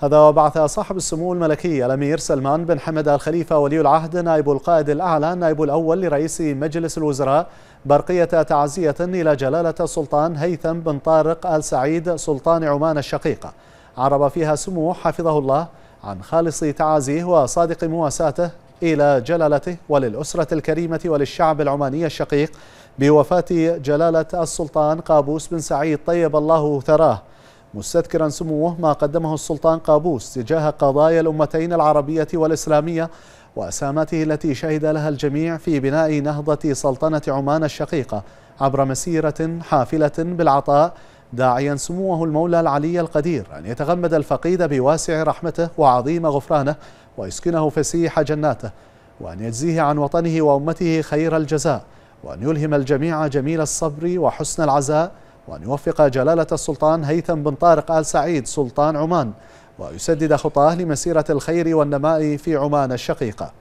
هذا وبعث صاحب السمو الملكي الأمير سلمان بن حمد الخليفة ولي العهد نائب القائد الأعلى نائب الأول لرئيس مجلس الوزراء برقية تعزية إلى جلالة السلطان هيثم بن طارق آل سعيد سلطان عمان الشقيقة عرب فيها سموه حفظه الله عن خالص تعازيه وصادق مواساته إلى جلالته وللأسرة الكريمة وللشعب العماني الشقيق بوفاة جلالة السلطان قابوس بن سعيد طيب الله ثراه مستذكرا سموه ما قدمه السلطان قابوس تجاه قضايا الأمتين العربية والإسلامية وأسامته التي شهد لها الجميع في بناء نهضة سلطنة عمان الشقيقة عبر مسيرة حافلة بالعطاء داعيا سموه المولى العلي القدير أن يتغمد الفقيد بواسع رحمته وعظيم غفرانه ويسكنه فسيح جناته وأن يجزيه عن وطنه وأمته خير الجزاء وأن يلهم الجميع جميل الصبر وحسن العزاء وأن يوفق جلالة السلطان هيثم بن طارق آل سعيد سلطان عمان ويسدد خطاه لمسيرة الخير والنماء في عمان الشقيقة